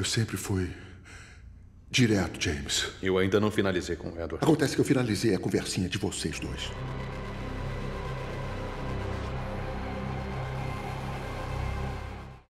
Eu sempre fui direto, James. Eu ainda não finalizei com o Edward. Acontece que eu finalizei a conversinha de vocês dois.